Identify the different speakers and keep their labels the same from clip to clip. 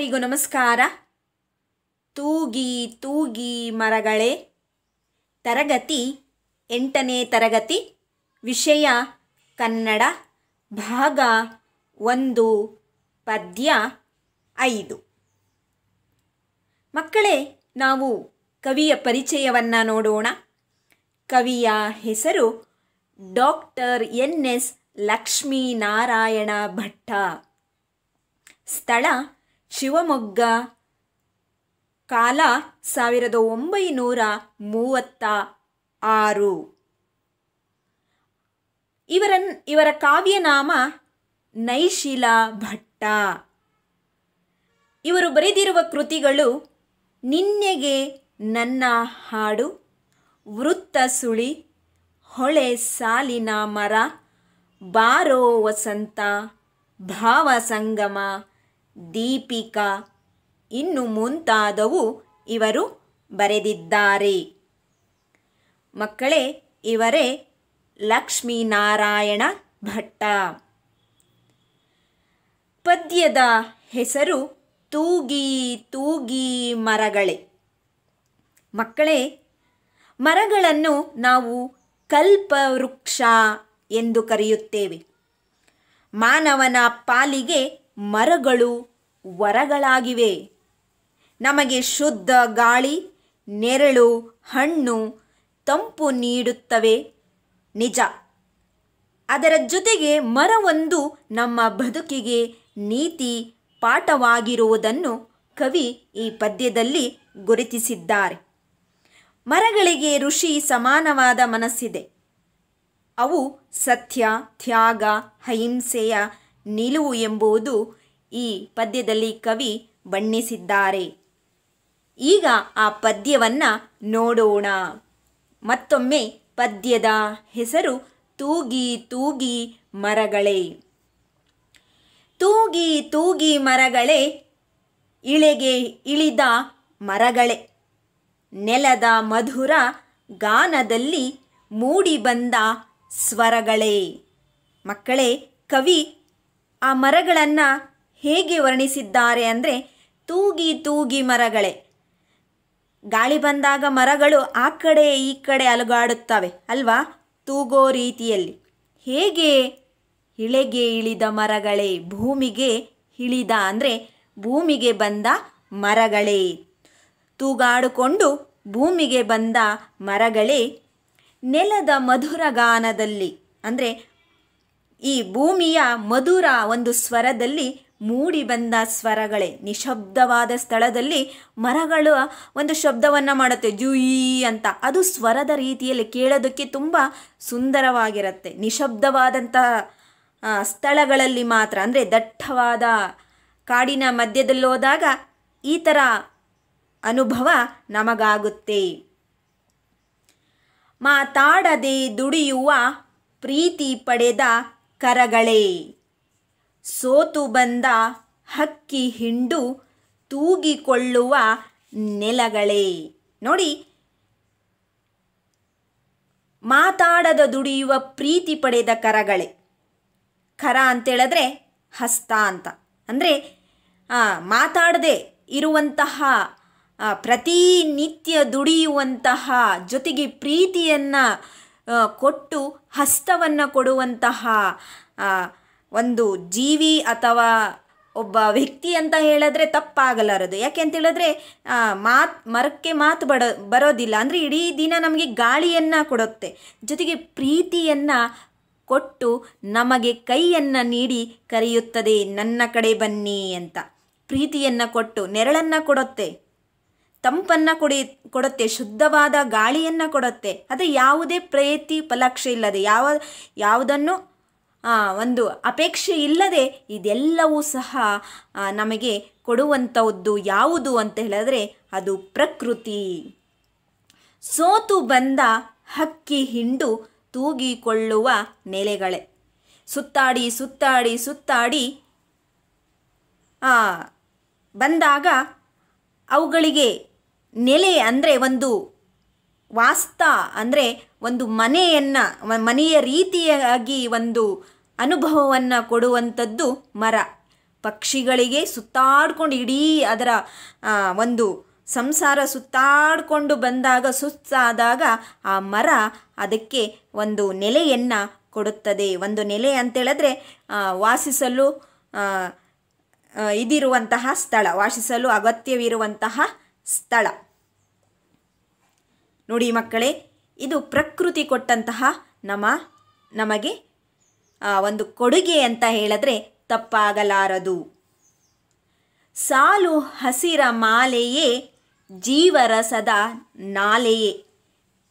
Speaker 1: ಎಲ್ಲರಿಗೂ ನಮಸ್ಕಾರ ತೂಗಿ ತೂಗಿ ಮರಗಳೇ ತರಗತಿ ಎಂಟನೇ ತರಗತಿ ವಿಷಯ ಕನ್ನಡ ಭಾಗ ಒಂದು ಪದ್ಯ ಐದು ಮಕ್ಕಳೇ ನಾವು ಕವಿಯ ಪರಿಚಯವನ್ನು ನೋಡೋಣ ಕವಿಯ ಹೆಸರು doctor N S Lakshminarayana Bhatta ಸ್ಥಳ ಶಿವಮೊಗ್ಗ ಕಾಲ ಸಾವಿರದ ಒಂಬೈನೂರ ಮೂವತ್ತ ಆರು ಇವರ ಇವರ ಕಾವ್ಯನಾಮ ನೈಶಿಲ ಭಟ್ಟ ಇವರು ಬರೆದಿರುವ ಕೃತಿಗಳು ನಿನ್ನೆಗೆ ನನ್ನ ಹಾಡು ವೃತ್ತ ಸುಳಿ ಹೊಳೆ ಸಾಲಿನ ಮರ ಬಾರೋ ವಸಂತ ಭಾವ ಸಂಗಮ ದೀಪಿಕಾ ಇನ್ನು ಮುಂತಾದವು ಇವರು ಬರೆದಿದ್ದಾರೆ ಮಕ್ಕಳೇ ಇವರೇ ಲಕ್ಷ್ಮೀನಾರಾಯಣ ಭಟ್ಟ ಪದ್ಯದ ಹೆಸರು ತೂಗಿ ತೂಗಿ ಮರಗಳೇ ಮಕ್ಕಳೇ ಮರಗಳನ್ನು ನಾವು ಕಲ್ಪವೃಕ್ಷ ಎಂದು ಕರೆಯುತ್ತೇವೆ ಮಾನವನ ಪಾಲಿಗೆ ಮರಗಳು ವರಗಳಾಗಿವೆ ನಮಗೆ ಶುದ್ಧ ಗಾಳಿ ನೆರಳು ಹಣ್ಣು ತಂಪು ನೀಡುತ್ತವೆ ನಿಜ ಅದರ ಜೊತೆಗೆ ಮರವೊಂದು ನಮ್ಮ ಬದುಕಿಗೆ ನೀತಿ ಪಾಠವಾಗಿರುವುದನ್ನು ಕವಿ ಈ ಪದ್ಯದಲ್ಲಿ ಗುರುತಿಸಿದ್ದಾರೆ ಮರಗಳಿಗೆ ಋಷಿ ಸಮಾನವಾದ ಮನಸ್ಸಿದೆ ಅವು ಸತ್ಯ ತ್ಯಾಗ ಅಹಿಂಸೆಯ ನಿಲುವು ಎಂಬುವುದು ಈ ಪದ್ಯದಲ್ಲಿ ಕವಿ ಬಣ್ಣಿಸಿದ್ದಾರೆ ಈಗ ಆ ಪದ್ಯವನ್ನು ನೋಡೋಣ ಮತ್ತೊಮ್ಮೆ ಪದ್ಯದ ಹೆಸರು ತೂಗಿ ತೂಗಿ ಮರಗಳೇ ತೂಗಿ ತೂಗಿ ಮರಗಳೇ ಇಳೆಗೆ ಇಳಿದ ಮರಗಳೇ ನೆಲದ ಮಧುರ ಗಾನದಲ್ಲಿ ಮೂಡಿಬಂದ ಸ್ವರಗಳೇ ಮಕ್ಕಳೇ ಕವಿ ಆ ಮರಗಳನ್ನು ಹೇಗೆ ವರ್ಣಿಸಿದ್ದಾರೆ ಅಂದರೆ ತೂಗಿ ತೂಗಿ ಮರಗಳೇ ಗಾಳಿ ಬಂದಾಗ ಮರಗಳು ಆ ಕಡೆ ಈ ಕಡೆ ಅಲುಗಾಡುತ್ತವೆ ಅಲ್ವಾ ತೂಗೋ ರೀತಿಯಲ್ಲಿ ಹೇಗೆ ಇಳೆಗೆ ಇಳಿದ ಮರಗಳೇ ಭೂಮಿಗೆ ಇಳಿದ ಅಂದರೆ ಭೂಮಿಗೆ ಬಂದ ಮರಗಳೇ ತೂಗಾಡಿಕೊಂಡು ಭೂಮಿಗೆ ಬಂದ ಮರಗಳೇ ನೆಲದ ಮಧುರ ಗಾನದಲ್ಲಿ ಅಂದರೆ ಈ ಭೂಮಿಯ ಮಧುರ ಒಂದು ಸ್ವರದಲ್ಲಿ ಮೂಡಿ ಬಂದ ಸ್ವರಗಳೇ ನಿಶಬ್ದವಾದ ಸ್ಥಳದಲ್ಲಿ ಮರಗಳು ಒಂದು ಶಬ್ದವನ್ನು ಮಾಡುತ್ತೆ ಜೂಯಿ ಅಂತ ಅದು ಸ್ವರದ ರೀತಿಯಲ್ಲಿ ಕೇಳೋದಕ್ಕೆ ತುಂಬ ಸುಂದರವಾಗಿರುತ್ತೆ ನಿಶಬ್ದವಾದಂತಹ ಸ್ಥಳಗಳಲ್ಲಿ ಮಾತ್ರ ಅಂದರೆ ದಟ್ಟವಾದ ಕಾಡಿನ ಮಧ್ಯದಲ್ಲಿ ಹೋದಾಗ ಈ ಥರ ಅನುಭವ ನಮಗಾಗುತ್ತೆ ಮಾತಾಡದೆ ದುಡಿಯುವ ಪ್ರೀತಿ ಪಡೆದ ಕರಗಳೇ ಸೋತು ಬಂದ ಹಕ್ಕಿ ಹಿಂಡು ತೂಗಿಕೊಳ್ಳುವ ನೆಲಗಳೇ ನೋಡಿ ಮಾತಾಡದ ದುಡಿಯುವ ಪ್ರೀತಿ ಪಡೆದ ಕರಗಳೇ ಕರ ಅಂತೇಳಿದ್ರೆ ಹಸ್ತ ಅಂತ ಅಂದರೆ ಮಾತಾಡದೆ ಇರುವಂತಹ ಪ್ರತಿನಿತ್ಯ ದುಡಿಯುವಂತಹ ಜೊತೆಗೆ ಪ್ರೀತಿಯನ್ನು ಕೊಟ್ಟು ಹಸ್ತವನ್ನು ಕೊಡುವಂತಹ ಒಂದು ಜೀವಿ ಅಥವಾ ಒಬ್ಬ ವ್ಯಕ್ತಿ ಅಂತ ಹೇಳಿದ್ರೆ ತಪ್ಪಾಗಲಾರದು ಯಾಕೆ ಅಂತೇಳಿದ್ರೆ ಮಾತು ಮರಕ್ಕೆ ಮಾತು ಬಡ ಬರೋದಿಲ್ಲ ಅಂದರೆ ಇಡೀ ದಿನ ನಮಗೆ ಗಾಳಿಯನ್ನು ಕೊಡುತ್ತೆ ಜೊತೆಗೆ ಪ್ರೀತಿಯನ್ನು ಕೊಟ್ಟು ನಮಗೆ ಕೈಯನ್ನು ನೀಡಿ ಕರೆಯುತ್ತದೆ ನನ್ನ ಕಡೆ ಬನ್ನಿ ಅಂತ ಪ್ರೀತಿಯನ್ನು ಕೊಟ್ಟು ನೆರಳನ್ನು ಕೊಡುತ್ತೆ ತಂಪನ್ನು ಕೊಡಿ ಕೊಡುತ್ತೆ ಶುದ್ಧವಾದ ಗಾಳಿಯನ್ನು ಕೊಡುತ್ತೆ ಅದು ಯಾವುದೇ ಪ್ರೇತಿ ಫಲಕ್ಷೆ ಇಲ್ಲದೆ ಯಾವ ಯಾವುದನ್ನು ಒಂದು ಅಪೇಕ್ಷೆ ಇಲ್ಲದೆ ಇದೆಲ್ಲವೂ ಸಹ ನಮಗೆ ಕೊಡುವಂಥದ್ದು ಯಾವುದು ಅಂತ ಹೇಳಿದ್ರೆ ಅದು ಪ್ರಕೃತಿ ಸೋತು ಬಂದ ಹಕ್ಕಿ ಹಿಂಡು ತೂಗಿಕೊಳ್ಳುವ ನೆಲೆಗಳೇ ಸುತ್ತಾಡಿ ಸುತ್ತಾಡಿ ಸುತ್ತಾಡಿ ಬಂದಾಗ ಅವುಗಳಿಗೆ ನೆಲೆ ಅಂದರೆ ಒಂದು ವಾಸ್ತ ಅಂದರೆ ಒಂದು ಮನೆಯನ್ನು ಮನೆಯ ರೀತಿಯಾಗಿ ಒಂದು ಅನುಭವವನ್ನು ಕೊಡುವಂಥದ್ದು ಮರ ಪಕ್ಷಿಗಳಿಗೆ ಸುತ್ತಾಡ್ಕೊಂಡು ಇಡೀ ಅದರ ಒಂದು ಸಂಸಾರ ಸುತ್ತಾಡಿಕೊಂಡು ಬಂದಾಗ ಸುಸ್ತಾದಾಗ ಆ ಮರ ಅದಕ್ಕೆ ಒಂದು ನೆಲೆಯನ್ನು ಕೊಡುತ್ತದೆ ಒಂದು ನೆಲೆ ಅಂತೇಳಿದ್ರೆ ವಾಸಿಸಲು ಇದಿರುವಂತಹ ಸ್ಥಳ ವಾಸಿಸಲು ಅಗತ್ಯವಿರುವಂತಹ ಸ್ಥಳ ನೋಡಿ ಮಕ್ಕಳೇ ಇದು ಪ್ರಕೃತಿ ಕೊಟ್ಟಂತಹ ನಮ್ಮ ನಮಗೆ ಒಂದು ಕೊಡುಗೆ ಅಂತ ಹೇಳಿದ್ರೆ ತಪ್ಪಾಗಲಾರದು ಸಾಲು ಹಸಿರ ಮಾಲೆಯೇ ಜೀವರಸದ ನಾಲೆಯೇ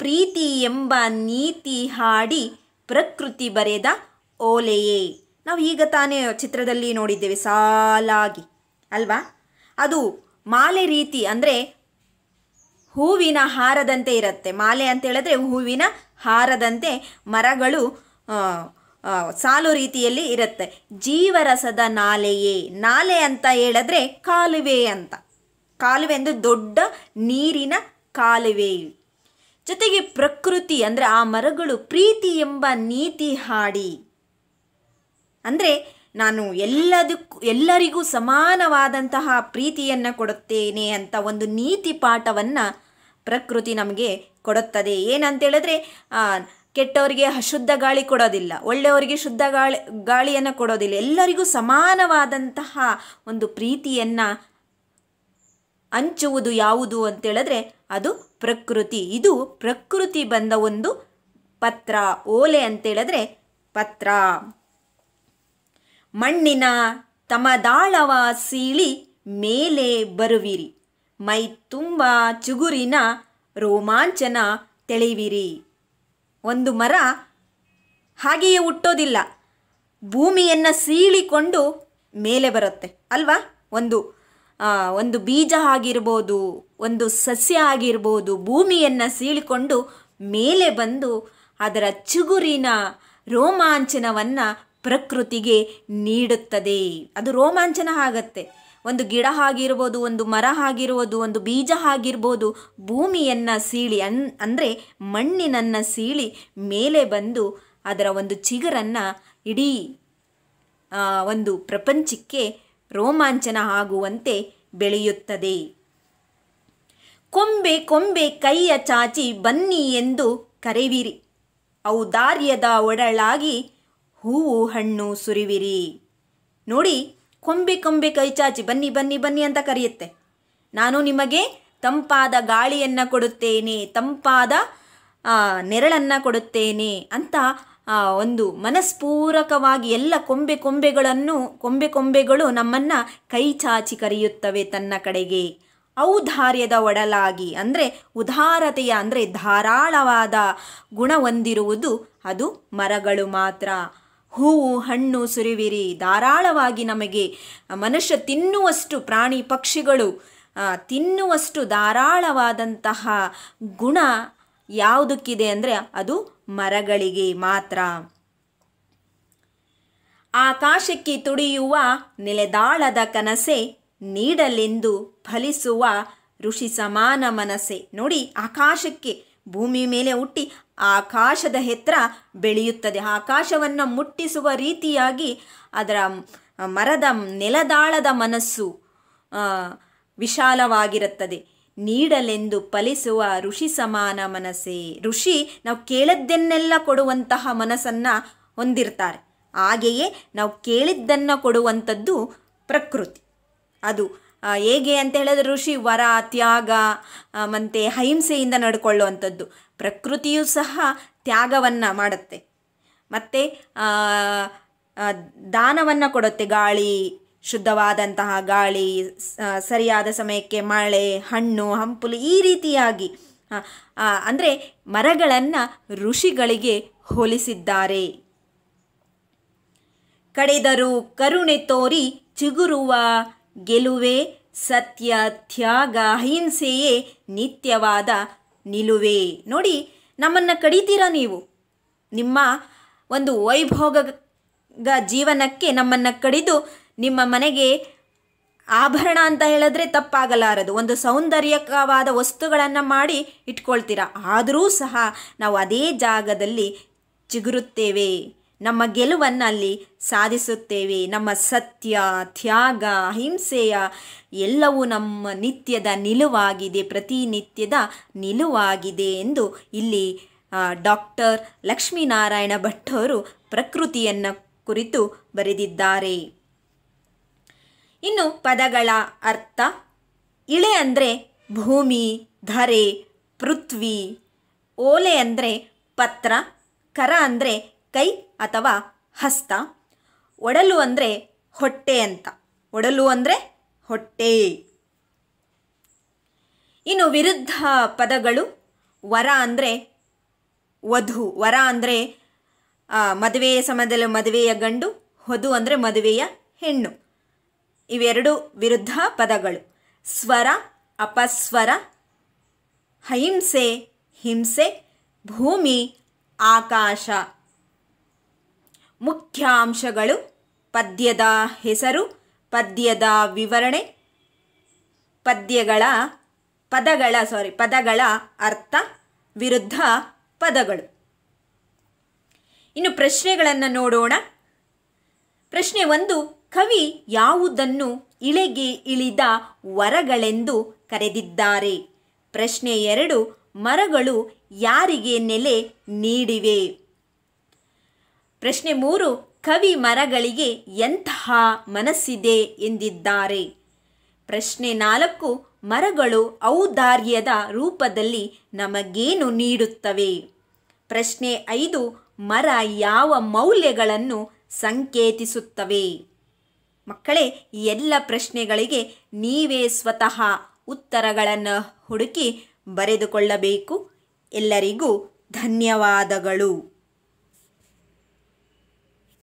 Speaker 1: ಪ್ರೀತಿ ಎಂಬ ನೀತಿ ಹಾಡಿ ಪ್ರಕೃತಿ ಬರೆದ ಓಲೆಯೇ ನಾವು ಈಗ ತಾನೇ ಚಿತ್ರದಲ್ಲಿ ನೋಡಿದ್ದೇವೆ ಸಾಲಾಗಿ ಅಲ್ವಾ ಅದು ಮಾಲೆ ರೀತಿ ಅಂದರೆ ಹೂವಿನ ಹಾರದಂತೆ ಇರುತ್ತೆ ಮಾಲೆ ಅಂತ ಹೇಳಿದ್ರೆ ಹೂವಿನ ಹಾರದಂತೆ ಮರಗಳು ಸಾಲು ರೀತಿಯಲ್ಲಿ ಇರುತ್ತೆ ಜೀವರಸದ ನಾಲೆಯೇ ನಾಲೆ ಅಂತ ಹೇಳಿದ್ರೆ ಕಾಲುವೆ ಅಂತ ಕಾಲುವೆ ಅಂದರೆ ದೊಡ್ಡ ನೀರಿನ ಕಾಲುವೆ ಜೊತೆಗೆ ಪ್ರಕೃತಿ ಅಂದರೆ ಆ ಮರಗಳು ಪ್ರೀತಿ ಎಂಬ ನೀತಿ ಹಾಡಿ ಅಂದರೆ ನಾನು ಎಲ್ಲದಕ್ಕೂ ಎಲ್ಲರಿಗೂ ಸಮಾನವಾದಂತಹ ಪ್ರೀತಿಯನ್ನು ಕೊಡುತ್ತೇನೆ ಅಂತ ಒಂದು ನೀತಿ ಪಾಠವನ್ನು ಪ್ರಕೃತಿ ನಮಗೆ ಕೊಡುತ್ತದೆ ಏನಂತೇಳಿದ್ರೆ ಕೆಟ್ಟವರಿಗೆ ಅಶುದ್ಧ ಗಾಳಿ ಕೊಡೋದಿಲ್ಲ ಒಳ್ಳೆಯವರಿಗೆ ಶುದ್ಧ ಗಾಳಿ ಗಾಳಿಯನ್ನು ಕೊಡೋದಿಲ್ಲ ಎಲ್ಲರಿಗೂ ಸಮಾನವಾದಂತಹ ಒಂದು ಪ್ರೀತಿಯನ್ನು ಹಂಚುವುದು ಯಾವುದು ಅಂತೇಳಿದ್ರೆ ಅದು ಪ್ರಕೃತಿ ಇದು ಪ್ರಕೃತಿ ಬಂದ ಒಂದು ಪತ್ರ ಓಲೆ ಅಂತೇಳಿದ್ರೆ ಪತ್ರ ಮಣ್ಣಿನ ತಮದಾಳವ ಸೀಳಿ ಮೇಲೆ ಬರುವಿರಿ ಮೈ ತುಂಬ ಚುಗುರಿನ ರೋಮಾಂಚನ ತೆಳೆವಿರಿ ಒಂದು ಮರ ಹಾಗೆಯೇ ಹುಟ್ಟೋದಿಲ್ಲ ಭೂಮಿಯನ್ನು ಸೀಳಿಕೊಂಡು ಮೇಲೆ ಬರುತ್ತೆ ಅಲ್ವಾ ಒಂದು ಒಂದು ಬೀಜ ಆಗಿರ್ಬೋದು ಒಂದು ಸಸ್ಯ ಆಗಿರ್ಬೋದು ಭೂಮಿಯನ್ನು ಸೀಳಿಕೊಂಡು ಮೇಲೆ ಬಂದು ಅದರ ಚುಗುರಿನ ರೋಮಾಂಚನವನ್ನು ಪ್ರಕೃತಿಗೆ ನೀಡುತ್ತದೆ ಅದು ರೋಮಾಂಚನ ಆಗತ್ತೆ ಒಂದು ಗಿಡ ಆಗಿರ್ಬೋದು ಒಂದು ಮರ ಆಗಿರ್ಬೋದು ಒಂದು ಬೀಜ ಆಗಿರ್ಬೋದು ಭೂಮಿಯನ್ನು ಸೀಳಿ ಅನ್ ಅಂದರೆ ಮಣ್ಣಿನನ್ನು ಸೀಳಿ ಮೇಲೆ ಬಂದು ಅದರ ಒಂದು ಚಿಗುರನ್ನು ಇಡೀ ಒಂದು ಪ್ರಪಂಚಕ್ಕೆ ರೋಮಾಂಚನ ಆಗುವಂತೆ ಬೆಳೆಯುತ್ತದೆ ಕೊಂಬೆ ಕೊಂಬೆ ಕೈಯ ಚಾಚಿ ಬನ್ನಿ ಎಂದು ಕರೆವಿರಿ ಔದಾರ್ಯದ ಒಡಳಾಗಿ ಹೂವು ಹಣ್ಣು ಸುರಿವಿರಿ ನೋಡಿ ಕೊಂಬೆ ಕೊಂಬೆ ಚಾಚಿ ಬನ್ನಿ ಬನ್ನಿ ಬನ್ನಿ ಅಂತ ಕರೆಯುತ್ತೆ ನಾನು ನಿಮಗೆ ತಂಪಾದ ಗಾಳಿಯನ್ನು ಕೊಡುತ್ತೇನೆ ತಂಪಾದ ನೆರಳನ್ನು ಕೊಡುತ್ತೇನೆ ಅಂತ ಒಂದು ಮನಸ್ಪೂರಕವಾಗಿ ಎಲ್ಲ ಕೊಂಬೆ ಕೊಂಬೆಗಳನ್ನು ಕೊಂಬೆ ಕೊಂಬೆಗಳು ನಮ್ಮನ್ನು ಕೈ ಚಾಚಿ ಕರೆಯುತ್ತವೆ ತನ್ನ ಕಡೆಗೆ ಔದಾರ್ಯದ ಒಡಲಾಗಿ ಅಂದರೆ ಉದಾರತೆಯ ಅಂದರೆ ಧಾರಾಳವಾದ ಗುಣ ಹೊಂದಿರುವುದು ಅದು ಮರಗಳು ಮಾತ್ರ ಹೂವು ಹಣ್ಣು ಸುರಿವಿರಿ ಧಾರಾಳವಾಗಿ ನಮಗೆ ಮನುಷ್ಯ ತಿನ್ನುವಷ್ಟು ಪ್ರಾಣಿ ಪಕ್ಷಿಗಳು ತಿನ್ನುವಷ್ಟು ಧಾರಾಳವಾದಂತಹ ಗುಣ ಯಾವುದಕ್ಕಿದೆ ಅಂದರೆ ಅದು ಮರಗಳಿಗೆ ಮಾತ್ರ ಆಕಾಶಕ್ಕೆ ತುಡಿಯುವ ನೆಲೆದಾಳದ ಕನಸೆ ನೀಡಲೆಂದು ಫಲಿಸುವ ಋಷಿ ಸಮಾನ ಮನಸೆ ನೋಡಿ ಆಕಾಶಕ್ಕೆ ಭೂಮಿ ಮೇಲೆ ಹುಟ್ಟಿ ಆಕಾಶದ ಹೆತ್ತರ ಬೆಳೆಯುತ್ತದೆ ಆಕಾಶವನ್ನು ಮುಟ್ಟಿಸುವ ರೀತಿಯಾಗಿ ಅದರ ಮರದ ನೆಲದಾಳದ ಮನಸ್ಸು ವಿಶಾಲವಾಗಿರುತ್ತದೆ ನೀಡಲೆಂದು ಫಲಿಸುವ ಋಷಿ ಸಮಾನ ಮನಸ್ಸೇ ಋಷಿ ನಾವು ಕೇಳದ್ದನ್ನೆಲ್ಲ ಕೊಡುವಂತಹ ಮನಸ್ಸನ್ನು ಹೊಂದಿರ್ತಾರೆ ಹಾಗೆಯೇ ನಾವು ಕೇಳಿದ್ದನ್ನು ಕೊಡುವಂಥದ್ದು ಪ್ರಕೃತಿ ಅದು ಹೇಗೆ ಅಂತ ಹೇಳಿದ್ರೆ ಋಷಿ ವರ ತ್ಯಾಗ ಮತ್ತೆ ಅಹಿಂಸೆಯಿಂದ ನಡ್ಕೊಳ್ಳುವಂಥದ್ದು ಪ್ರಕೃತಿಯು ಸಹ ತ್ಯಾಗವನ್ನು ಮಾಡುತ್ತೆ ಮತ್ತು ದಾನವನ್ನು ಕೊಡುತ್ತೆ ಗಾಳಿ ಶುದ್ಧವಾದಂತಹ ಗಾಳಿ ಸರಿಯಾದ ಸಮಯಕ್ಕೆ ಮಳೆ ಹಣ್ಣು ಹಂಪಲು ಈ ರೀತಿಯಾಗಿ ಅಂದರೆ ಮರಗಳನ್ನು ಋಷಿಗಳಿಗೆ ಹೋಲಿಸಿದ್ದಾರೆ ಕಡೆದರು ಕರುಣೆ ತೋರಿ ಚಿಗುರುವ ಗೆಲುವೆ ಸತ್ಯ ತ್ಯಾಗ ಅಹಿಂಸೆಯೇ ನಿತ್ಯವಾದ ನಿಲುವೆ ನೋಡಿ ನಮ್ಮನ್ನು ಕಡಿತೀರಾ ನೀವು ನಿಮ್ಮ ಒಂದು ವೈಭೋಗ ಜೀವನಕ್ಕೆ ನಮ್ಮನ್ನು ಕಡಿದು ನಿಮ್ಮ ಮನೆಗೆ ಆಭರಣ ಅಂತ ಹೇಳಿದ್ರೆ ತಪ್ಪಾಗಲಾರದು ಒಂದು ಸೌಂದರ್ಯಕವಾದ ವಸ್ತುಗಳನ್ನು ಮಾಡಿ ಇಟ್ಕೊಳ್ತೀರಾ ಆದರೂ ಸಹ ನಾವು ಅದೇ ಜಾಗದಲ್ಲಿ ಚಿಗುರುತ್ತೇವೆ ನಮ್ಮ ಗೆಲುವನ್ನು ಅಲ್ಲಿ ಸಾಧಿಸುತ್ತೇವೆ ನಮ್ಮ ಸತ್ಯ ತ್ಯಾಗ ಅಹಿಂಸೆಯ ಎಲ್ಲವೂ ನಮ್ಮ ನಿತ್ಯದ ನಿಲುವಾಗಿದೆ ಪ್ರತಿನಿತ್ಯದ ನಿಲುವಾಗಿದೆ ಎಂದು ಇಲ್ಲಿ ಡಾಕ್ಟರ್ ಲಕ್ಷ್ಮೀನಾರಾಯಣ ಭಟ್ ಅವರು ಪ್ರಕೃತಿಯನ್ನು ಕುರಿತು ಬರೆದಿದ್ದಾರೆ ಇನ್ನು ಪದಗಳ ಅರ್ಥ ಇಳೆ ಅಂದರೆ ಭೂಮಿ ಧರೆ ಪೃಥ್ವಿ ಓಲೆ ಅಂದರೆ ಪತ್ರ ಕರ ಅಂದರೆ ಕೈ ಅಥವಾ ಹಸ್ತ ಒಡಲು ಅಂದರೆ ಹೊಟ್ಟೆ ಅಂತ ಒಡಲು ಅಂದರೆ ಹೊಟ್ಟೆ ಇನ್ನು ವಿರುದ್ಧ ಪದಗಳು ವರ ಅಂದರೆ ವಧು ವರ ಅಂದರೆ ಮದುವೆಯ ಸಮಯದಲ್ಲಿ ಮದುವೆಯ ಗಂಡು ವಧು ಅಂದರೆ ಮದುವೆಯ ಹೆಣ್ಣು ಇವೆರಡು ವಿರುದ್ಧ ಪದಗಳು ಸ್ವರ ಅಪಸ್ವರ ಅಹಿಂಸೆ ಹಿಂಸೆ ಭೂಮಿ ಆಕಾಶ ಮುಖ್ಯಾಂಶಗಳು ಪದ್ಯದ ಹೆಸರು ಪದ್ಯದ ವಿವರಣೆ ಪದ್ಯಗಳ ಪದಗಳ ಸಾರಿ ಪದಗಳ ಅರ್ಥ ವಿರುದ್ಧ ಪದಗಳು ಇನ್ನು ಪ್ರಶ್ನೆಗಳನ್ನು ನೋಡೋಣ ಪ್ರಶ್ನೆ ಒಂದು ಕವಿ ಯಾವುದನ್ನು ಇಳೆಗೆ ಇಳಿದ ವರಗಳೆಂದು ಕರೆದಿದ್ದಾರೆ ಪ್ರಶ್ನೆ ಎರಡು ಮರಗಳು ಯಾರಿಗೆ ನೆಲೆ ನೀಡಿವೆ ಪ್ರಶ್ನೆ ಮೂರು ಕವಿ ಮರಗಳಿಗೆ ಎಂತಹ ಮನಸ್ಸಿದೆ ಎಂದಿದ್ದಾರೆ ಪ್ರಶ್ನೆ ನಾಲ್ಕು ಮರಗಳು ಔದಾರ್ಯದ ರೂಪದಲ್ಲಿ ನಮಗೇನು ನೀಡುತ್ತವೆ ಪ್ರಶ್ನೆ ಐದು ಮರ ಯಾವ ಮೌಲ್ಯಗಳನ್ನು ಸಂಕೇತಿಸುತ್ತವೆ ಮಕ್ಕಳೇ ಎಲ್ಲ ಪ್ರಶ್ನೆಗಳಿಗೆ ನೀವೇ ಸ್ವತಃ ಉತ್ತರಗಳನ್ನು ಹುಡುಕಿ ಬರೆದುಕೊಳ್ಳಬೇಕು ಎಲ್ಲರಿಗೂ ಧನ್ಯವಾದಗಳು